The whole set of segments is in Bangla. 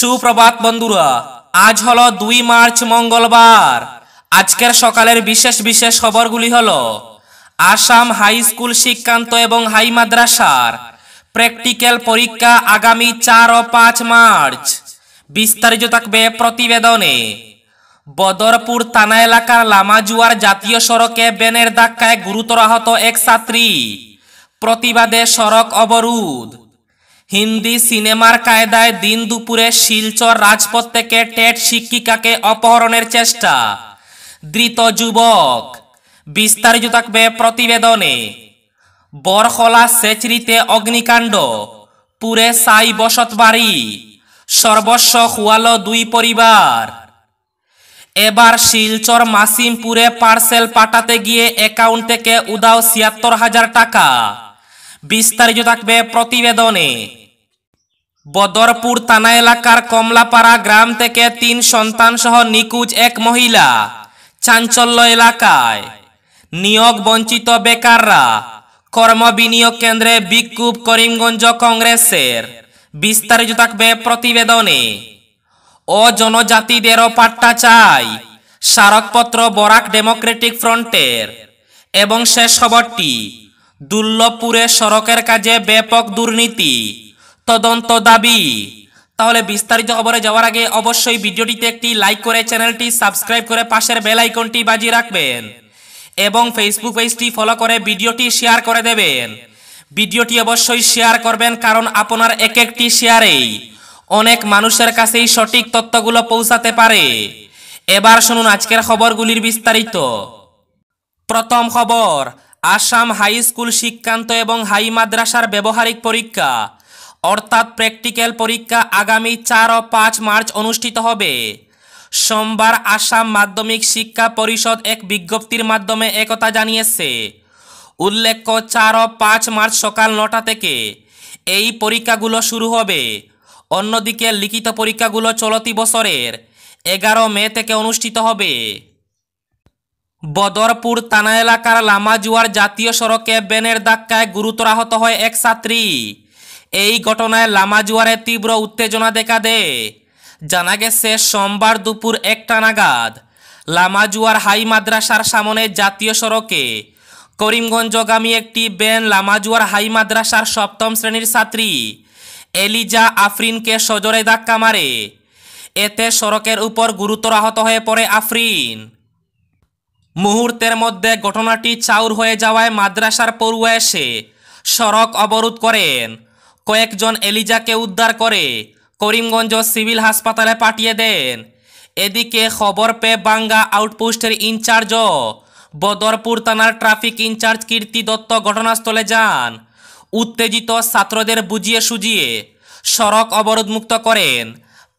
সুপ্রভাত বন্ধুরা আজ হলো দুই মার্চ মঙ্গলবার আজকের সকালের বিশেষ বিশেষ খবরগুলি হল আসাম হাই স্কুল শিক্ষান্ত এবং হাই মাদ্রাসার প্র্যাকটিক্যাল পরীক্ষা আগামী চার ও পাঁচ মার্চ বিস্তারিত থাকবে প্রতিবেদনে বদরপুর থানা এলাকার লামাজুয়ার জাতীয় সড়কে বেনের ধাক্কায় গুরুতর আহত এক ছাত্রী প্রতিবাদে সড়ক অবরোধ হিন্দি সিনেমার কায়দায় দিন দুপুরে শিলচর রাজপথ থেকে টেট শিক্ষিকাকে অপহরণের চেষ্টা ধৃত যুবক বিস্তারিত থাকবে প্রতিবেদনে বরখলা সেচরিতে অগ্নিকাণ্ড পুরে সাই বসত বাড়ি সর্বস্ব হুয়াল দুই পরিবার এবার শিলচর মাসিমপুরে পার্সেল পাঠাতে গিয়ে অ্যাকাউন্ট থেকে উদাও ছিয়াত্তর হাজার টাকা বিস্তারিত থাকবে প্রতিবেদনে বদরপুর থানা এলাকার কমলাপাড়া গ্রাম থেকে তিন সন্তানসহ নিকুজ এক মহিলা চাঞ্চল্য এলাকায় নিয়োগ বঞ্চিত বেকাররা কর্ম বিনিয়োগ কেন্দ্রে বিক্ষোভ করিমগঞ্জ কংগ্রেসের বিস্তারিত থাকবে প্রতিবেদনে ও জনজাতিদেরও পাট্টা চাই স্মারকপত্র বরাক ডেমোক্রেটিক ফ্রন্টের এবং শেষ খবরটি দুর্লভপুরে সড়কের কাজে ব্যাপক দুর্নীতি তদন্ত দাবি তাহলে বিস্তারিত খবরে যাওয়ার আগে অবশ্যই ভিডিওটিতে একটি লাইক করে চ্যানেলটি সাবস্ক্রাইব করে পাশের বেল আইকনটি বাজিয়ে রাখবেন এবং ফেসবুক পেজটি ফলো করে ভিডিওটি শেয়ার করে দেবেন ভিডিওটি অবশ্যই শেয়ার করবেন কারণ আপনার এক একটি শেয়ারেই অনেক মানুষের কাছেই সঠিক তথ্যগুলো পৌঁছাতে পারে এবার শুনুন আজকের খবরগুলির বিস্তারিত প্রথম খবর আসাম হাই স্কুল শিক্ষান্ত এবং হাই মাদ্রাসার ব্যবহারিক পরীক্ষা অর্থাৎ প্র্যাকটিক্যাল পরীক্ষা আগামী চার ও পাঁচ মার্চ অনুষ্ঠিত হবে সোমবার আসাম মাধ্যমিক শিক্ষা পরিষদ এক বিজ্ঞপ্তির মাধ্যমে একথা জানিয়েছে উল্লেখ্য চার ও পাঁচ মার্চ সকাল নটা থেকে এই পরীক্ষাগুলো শুরু হবে অন্যদিকে লিখিত পরীক্ষাগুলো চলতি বছরের এগারো মে থেকে অনুষ্ঠিত হবে বদরপুর থানা এলাকার লামাজুয়ার জাতীয় সড়কে বেনের ধাক্কায় গুরুতর আহত হয় এক ছাত্রী এই ঘটনায় লামাজুয়ারে তীব্র উত্তেজনা দেখা দেয় জানা গেছে সোমবার দুপুর একটা নাগাদ লামাজুয়ার হাই মাদ্রাসার সামনে জাতীয় সড়কে করিমগঞ্জগামী একটি বেন লামাজুয়ার হাই মাদ্রাসার সপ্তম শ্রেণীর ছাত্রী এলিজা আফরিনকে সজোরে ধাক্কা মারে এতে সড়কের উপর গুরুতর আহত হয়ে পড়ে আফরিন মুহূর্তের মধ্যে ঘটনাটি চাউর হয়ে যাওয়ায় মাদ্রাসার পড়ুয়া এসে সড়ক অবরোধ করেন কয়েকজন এলিজাকে উদ্ধার করে করিমগঞ্জ সিভিল হাসপাতালে পাঠিয়ে দেন এদিকে খবর পেয়ে বাঙ্গা আউটপোস্টের ইনচার্জ বদরপুর থানার ট্রাফিক ইনচার্জ কীর্তি দত্ত ঘটনাস্থলে যান উত্তেজিত ছাত্রদের বুঝিয়ে সুজিয়ে সড়ক অবরোধ মুক্ত করেন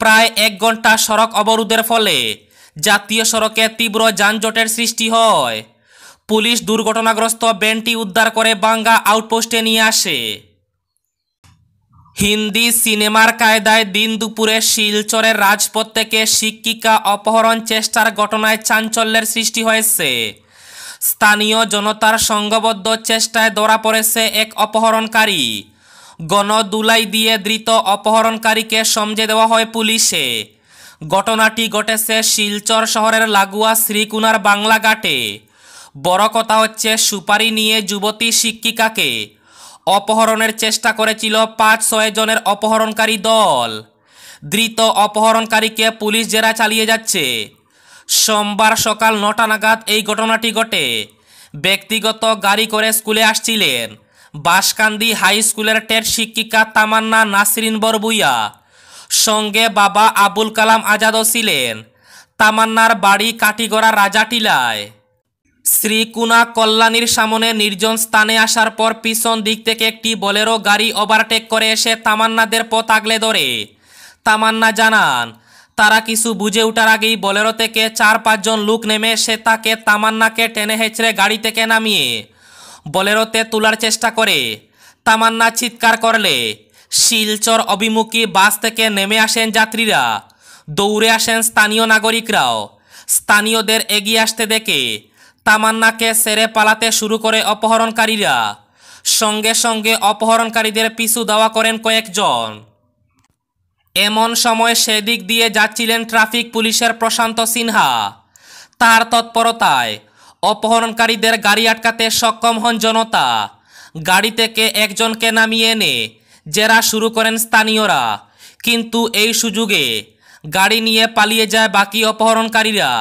প্রায় এক ঘন্টা সড়ক অবরোধের ফলে জাতীয় সড়কে তীব্র যানজটের সৃষ্টি হয় পুলিশ দুর্ঘটনাগ্রস্ত ব্যানটি উদ্ধার করে বাঙ্গা আউটপোস্টে নিয়ে আসে হিন্দি সিনেমার কায়দায় দিন দুপুরে শিলচরের রাজপথ থেকে শিক্ষিকা অপহরণ চেষ্টার ঘটনায় চাঞ্চল্যের সৃষ্টি হয়েছে স্থানীয় জনতার সংঘবদ্ধ চেষ্টায় ধরা পড়েছে এক অপহরণকারী গণদুলাই দিয়ে ধৃত অপহরণকারীকে সমঝে দেওয়া হয় পুলিশে ঘটনাটি ঘটেছে শিলচর শহরের লাগুয়া শ্রীকুনার বাংলা ঘাটে বড় কথা হচ্ছে সুপারি নিয়ে যুবতী শিক্ষিকাকে অপহরণের চেষ্টা করেছিল পাঁচ ছয় জনের অপহরণকারী দল ধৃত অপহরণকারীকে পুলিশ জেরা চালিয়ে যাচ্ছে সোমবার সকাল নটা নাগাদ এই ঘটনাটি ঘটে ব্যক্তিগত গাড়ি করে স্কুলে আসছিলেন বাসকান্দি হাই স্কুলের টের শিক্ষিকা তামান্না নাসরিন বরবুইয়া সঙ্গে বাবা আবুল কালাম আজাদও ছিলেন তামান্নার বাড়ি কাটিগড়া রাজাটিলায় শ্রীকুনা কল্যাণীর সামনে নির্জন স্থানে আসার পর পিছন দিক থেকে একটি বলেরো গাড়ি ওভারটেক করে এসে তামান্নাদের পথ আগলে ধরে তামান্না জানান তারা কিছু বুঝে ওঠার আগেই বলেরো থেকে চার পাঁচজন লোক নেমে সে তাকে তামান্নাকে টেনে হেঁচড়ে গাড়ি থেকে নামিয়ে বলেরোতে তোলার চেষ্টা করে তামান্না চিৎকার করলে শিলচর অভিমুখী বাস থেকে নেমে আসেন যাত্রীরা দৌড়ে আসেন স্থানীয় নাগরিকরাও স্থানীয়দের এগিয়ে আসতে দেখে তামান্নাকে সেরে পালাতে শুরু করে অপহরণকারীরা সঙ্গে সঙ্গে অপহরণকারীদের পিছু দেওয়া করেন কয়েকজন এমন সময় সেদিক দিয়ে যাচ্ছিলেন ট্রাফিক পুলিশের প্রশান্ত সিনহা তার তৎপরতায় অপহরণকারীদের গাড়ি আটকাতে সক্ষম হন জনতা গাড়ি থেকে একজনকে নামিয়ে এনে জেরা শুরু করেন স্থানীয়রা কিন্তু এই সুযোগে গাড়ি নিয়ে পালিয়ে যায় বাকি অপহরণকারীরা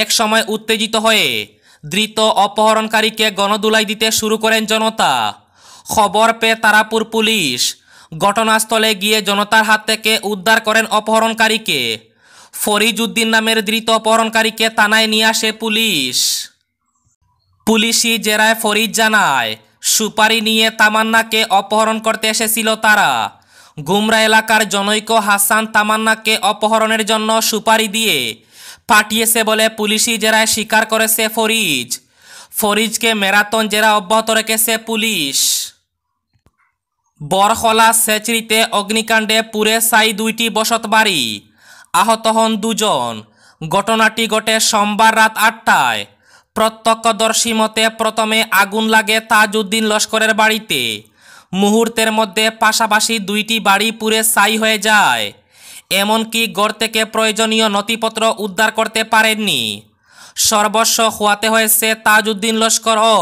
এক সময় উত্তেজিত হয়ে ধৃত অপহরণকারীকে গণদুলাই দিতে শুরু করেন জনতা খবর পেয়ে তারাপুর পুলিশ ঘটনাস্থলে গিয়ে জনতার হাত থেকে উদ্ধার করেন অপহরণকারীকে ফরিজউদ্দিন নামের ধৃত অপহরণকারীকে থানায় নিয়ে আসে পুলিশ পুলিশি জেরায় ফরিদ জানায় সুপারি নিয়ে তামান্নাকে অপহরণ করতে এসেছিল তারা গুমরা এলাকার জনৈক হাসান তামান্নাকে অপহরণের জন্য সুপারি দিয়ে পাঠিয়েছে বলে পুলিশি জেরায় স্বীকার করেছে ফরিজ ফরিজকে ম্যারাথন জেরা অব্যাহত রেখেছে পুলিশ বরখলা সেচরিতে অগ্নিকাণ্ডে পুরে সাই দুইটি বসত বাড়ি আহত হন দুজন ঘটনাটি ঘটে সোমবার রাত আটটায় প্রত্যক্ষদর্শী মতে প্রথমে আগুন লাগে তাজউদ্দিন লস্করের বাড়িতে মুহূর্তের মধ্যে পাশাপাশি দুইটি বাড়ি পুরে ছাই হয়ে যায় এমনকি গড় থেকে প্রয়োজনীয় নথিপত্র উদ্ধার করতে পারেননি সর্বস্ব খোয়াতে হয়েছে তাজউদ্দিন লস্কর ও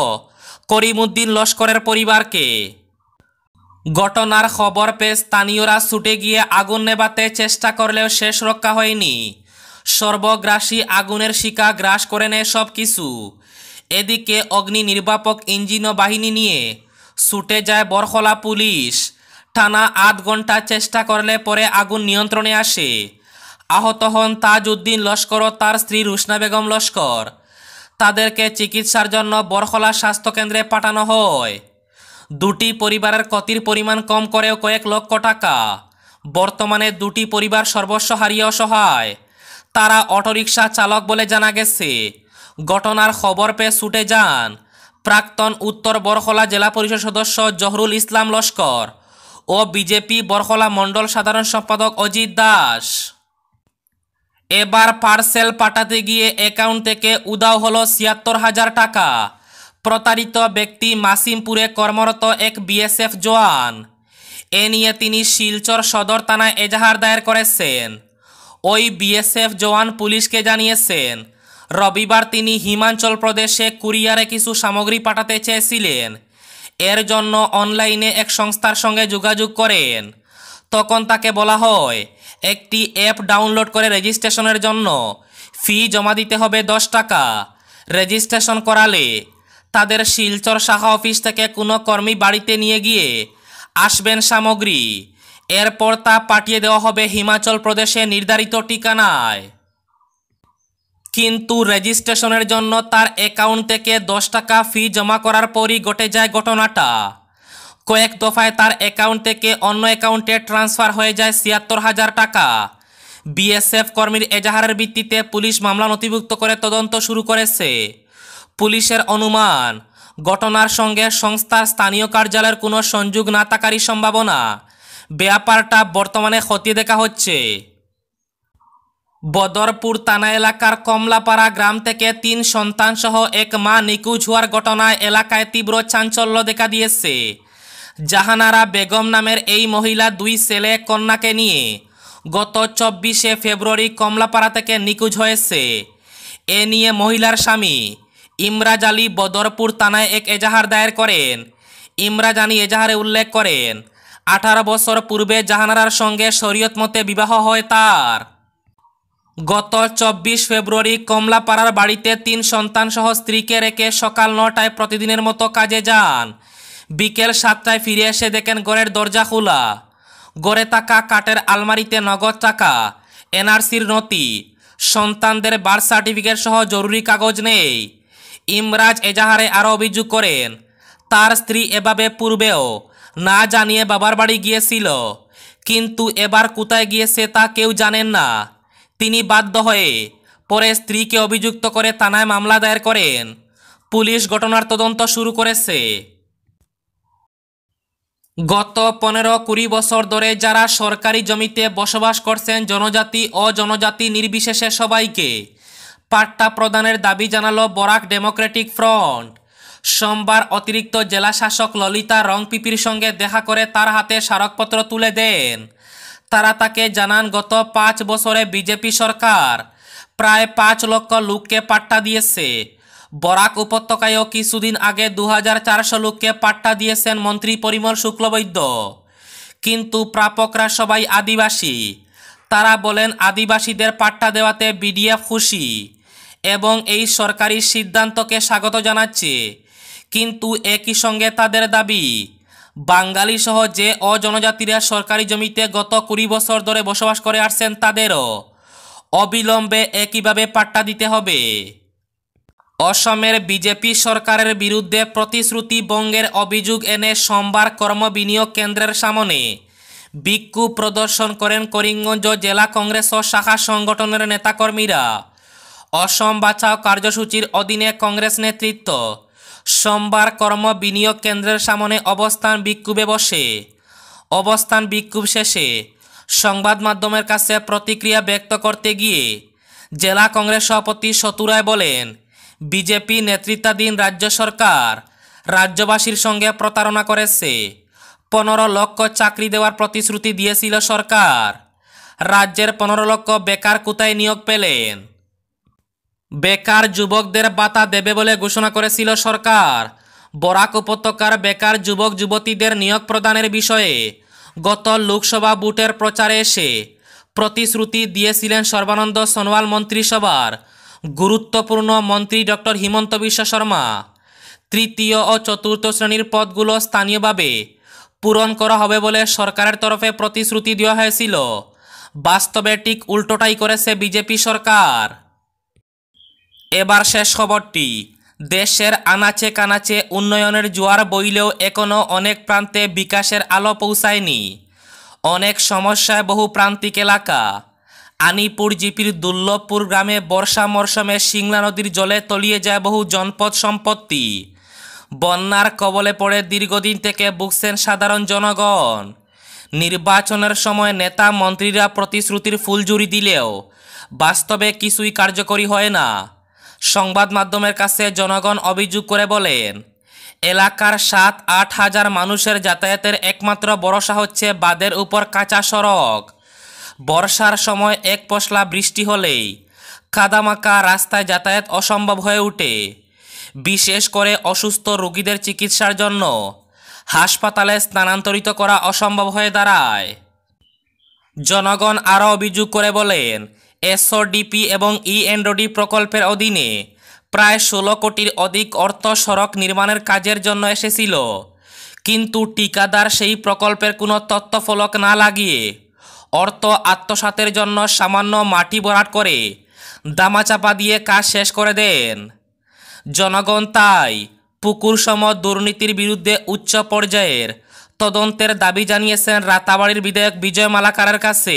করিমুদ্দিন লস্করের পরিবারকে ঘটনার খবর পেয়ে স্থানীয়রা ছুটে গিয়ে আগুন নেবাতে চেষ্টা করলেও শেষ রক্ষা হয়নি সর্বগ্রাসী আগুনের শিকা গ্রাস করে নেয় সব কিছু এদিকে অগ্নি নির্বাপক ইঞ্জিন বাহিনী নিয়ে ছুটে যায় বরখলা পুলিশ টানা আধ ঘন্টা চেষ্টা করলে পরে আগুন নিয়ন্ত্রণে আসে আহত হন তাজউদ্দিন লস্কর ও তার স্ত্রী রুসনা বেগম লস্কর তাদেরকে চিকিৎসার জন্য বরখলা স্বাস্থ্যকেন্দ্রে পাঠানো হয় দুটি পরিবারের ক্ষতির পরিমাণ কম করেও কয়েক লক্ষ টাকা বর্তমানে দুটি পরিবার সর্বস্ব হারিয়ে অসহায় তারা অটোরিকশা চালক বলে জানা গেছে ঘটনার খবর পেয়ে ছুটে যান প্রাক্তন উত্তর বরখলা জেলা পরিষদ সদস্য জহরুল ইসলাম লস্কর ও বিজেপি বরখলা মণ্ডল সাধারণ সম্পাদক অজিত দাস এবার পার্সেল পাঠাতে গিয়ে অ্যাকাউন্ট থেকে উদাও হলো ছিয়াত্তর হাজার টাকা প্রতারিত ব্যক্তি মাসিমপুরে কর্মরত এক বিএসএফ জওয়ান এ নিয়ে তিনি শিলচর সদর থানায় এজাহার দায়ের করেছেন ওই বিএসএফ জওয়ান পুলিশকে জানিয়েছেন রবিবার তিনি হিমাচল প্রদেশে কুরিয়ারে কিছু সামগ্রী পাঠাতে চেয়েছিলেন এর জন্য অনলাইনে এক সংস্থার সঙ্গে যোগাযোগ করেন তখন তাকে বলা হয় একটি অ্যাপ ডাউনলোড করে রেজিস্ট্রেশনের জন্য ফি জমা দিতে হবে দশ টাকা রেজিস্ট্রেশন করালে তাদের শিলচর শাখা অফিস থেকে কোনো কর্মী বাড়িতে নিয়ে গিয়ে আসবেন সামগ্রী এরপর তা পাঠিয়ে দেওয়া হবে হিমাচল প্রদেশে নির্ধারিত ঠিকানায় কিন্তু রেজিস্ট্রেশনের জন্য তার অ্যাকাউন্ট থেকে দশ টাকা ফি জমা করার পরই ঘটে যায় ঘটনাটা কয়েক দফায় তার অ্যাকাউন্ট থেকে অন্য অ্যাকাউন্টে ট্রান্সফার হয়ে যায় ছিয়াত্তর হাজার টাকা বিএসএফ কর্মীর এজাহারের ভিত্তিতে পুলিশ মামলা নথিভুক্ত করে তদন্ত শুরু করেছে পুলিশের অনুমান ঘটনার সঙ্গে সংস্থার স্থানীয় কার্যালয়ের কোনো সংযোগ না থাকারই সম্ভাবনা ব্যাপারটা বর্তমানে খতিয়ে দেখা হচ্ছে বদরপুর থানা এলাকার কমলাপাড়া গ্রাম থেকে তিন সন্তানসহ এক মা নিখোঁজ হওয়ার ঘটনায় এলাকায় তীব্র চাঞ্চল্য দেখা দিয়েছে জাহানারা বেগম নামের এই মহিলা দুই ছেলে কন্যাকে নিয়ে গত চব্বিশে ফেব্রুয়ারি কমলাপাড়া থেকে নিখোঁজ হয়েছে এ নিয়ে মহিলার স্বামী ইমরাজ আলী বদরপুর থানায় এক এজাহার দায়ের করেন ইমরাজ আলী এজাহারে উল্লেখ করেন আঠারো বছর পূর্বে জাহানারার সঙ্গে শরীয়ত মতে বিবাহ হয় তার গত চব্বিশ ফেব্রুয়ারি কমলাপাড়ার বাড়িতে তিন সন্তানসহ স্ত্রীকে রেখে সকাল নটায় প্রতিদিনের মতো কাজে যান বিকেল সাতটায় ফিরে এসে দেখেন গড়ের দরজা খোলা গড়ে থাকা কাঠের আলমারিতে নগদ টাকা এনআরসির নথি সন্তানদের বার্থ সার্টিফিকেট সহ জরুরি কাগজ নেই ইমরাজ এজাহারে আরও অভিযোগ করেন তার স্ত্রী এভাবে পূর্বেও না জানিয়ে বাবার বাড়ি গিয়েছিল কিন্তু এবার কোথায় গিয়েছে তা কেউ জানেন না তিনি বাধ্য হয়ে পরে স্ত্রীকে অভিযুক্ত করে থানায় মামলা দায়ের করেন পুলিশ ঘটনার তদন্ত শুরু করেছে গত পনেরো কুড়ি বছর ধরে যারা সরকারি জমিতে বসবাস করছেন জনজাতি ও জনজাতি নির্বিশেষে সবাইকে পাট্টা প্রদানের দাবি জানালো বরাক ডেমোক্রেটিক ফ্রন্ট সোমবার অতিরিক্ত জেলা শাসক ললিতা রংপিপির সঙ্গে দেখা করে তার হাতে স্মারকপত্র তুলে দেন তারা তাকে জানান গত পাঁচ বছরে বিজেপি সরকার প্রায় পাঁচ লক্ষ লোককে পাট্টা দিয়েছে বরাক উপত্যকায়ও কিছুদিন আগে দু হাজার চারশো লোককে পাট্টা দিয়েছেন মন্ত্রী পরিমল শুক্লবৈদ্য কিন্তু প্রাপকরা সবাই আদিবাসী তারা বলেন আদিবাসীদের পাট্টা দেওয়াতে বিডিএফ খুশি এবং এই সরকারি সিদ্ধান্তকে স্বাগত জানাচ্ছে কিন্তু একই সঙ্গে তাদের দাবি বাঙালি সহ যে অজনজাতিরা সরকারি জমিতে গত কুড়ি বছর ধরে বসবাস করে আসছেন তাদেরও অবিলম্বে একইভাবে পাট্টা দিতে হবে অসমের বিজেপি সরকারের বিরুদ্ধে প্রতিশ্রুতি বঙ্গের অভিযোগ এনে সোমবার কর্মবিনিয়োগ কেন্দ্রের সামনে বিক্ষোভ প্রদর্শন করেন করিমগঞ্জ জেলা কংগ্রেস ও শাখা সংগঠনের নেতাকর্মীরা অসম বাছাও কার্যসূচির অধীনে কংগ্রেস নেতৃত্ব সোমবার কর্ম বিনিয়োগ কেন্দ্রের সামনে অবস্থান বিক্ষোভে বসে অবস্থান বিক্ষোভ শেষে সংবাদ মাধ্যমের কাছে প্রতিক্রিয়া ব্যক্ত করতে গিয়ে জেলা কংগ্রেস সভাপতি সতুরায় বলেন বিজেপি নেতৃত্বাধীন রাজ্য সরকার রাজ্যবাসীর সঙ্গে প্রতারণা করেছে পনেরো লক্ষ চাকরি দেওয়ার প্রতিশ্রুতি দিয়েছিল সরকার রাজ্যের পনেরো লক্ষ বেকার কোথায় নিয়োগ পেলেন বেকার যুবকদের বাতা দেবে বলে ঘোষণা করেছিল সরকার বরাক উপত্যকার বেকার যুবক যুবতীদের নিয়োগ প্রদানের বিষয়ে গত লোকসভা বুটের প্রচারে এসে প্রতিশ্রুতি দিয়েছিলেন সর্বানন্দ সোনোয়াল মন্ত্রিসভার গুরুত্বপূর্ণ মন্ত্রী ডক্টর হিমন্ত বিশ্ব শর্মা তৃতীয় ও চতুর্থ শ্রেণীর পদগুলো স্থানীয়ভাবে পূরণ করা হবে বলে সরকারের তরফে প্রতিশ্রুতি দেওয়া হয়েছিল বাস্তবে ঠিক উল্টোটাই করেছে বিজেপি সরকার এবার শেষ খবরটি দেশের আনাচে কানাচে উন্নয়নের জোয়ার বইলেও এখনও অনেক প্রান্তে বিকাশের আলো পৌঁছায়নি অনেক সমস্যায় বহু প্রান্তিক এলাকা আনিপুর জিপির দুর্লভপুর গ্রামে বর্ষা মরশুমে সিংলা নদীর জলে তলিয়ে যায় বহু জনপদ সম্পত্তি বন্যার কবলে পড়ে দীর্ঘদিন থেকে বুকছেন সাধারণ জনগণ নির্বাচনের সময় নেতা মন্ত্রীরা প্রতিশ্রুতির ফুলঝুরি দিলেও বাস্তবে কিছুই কার্যকরী হয় না সংবাদ মাধ্যমের কাছে জনগণ অভিযোগ করে বলেন এলাকার সাত আট হাজার মানুষের যাতায়াতের একমাত্র ভরসা হচ্ছে বাদের উপর কাঁচা সড়ক বর্ষার সময় এক পশলা বৃষ্টি হলেই কাদামাকা রাস্তায় যাতায়াত অসম্ভব হয়ে ওঠে বিশেষ করে অসুস্থ রোগীদের চিকিৎসার জন্য হাসপাতালে স্থানান্তরিত করা অসম্ভব হয়ে দাঁড়ায় জনগণ আরও অভিযোগ করে বলেন এসওডিপি এবং ইএনডি প্রকল্পের অধীনে প্রায় ষোলো কোটির অধিক অর্থ সড়ক নির্মাণের কাজের জন্য এসেছিল কিন্তু টিকাদার সেই প্রকল্পের কোনো তত্ত্বফলক না লাগিয়ে অর্থ আত্মসাতের জন্য সামান্য মাটি বরাট করে দামাচাপা দিয়ে কাজ শেষ করে দেন জনগণ তাই পুকুর সম দুর্নীতির বিরুদ্ধে উচ্চ পর্যায়ের তদন্তের দাবি জানিয়েছেন রাতাবাড়ির বিধায়ক বিজয় মালাকারের কাছে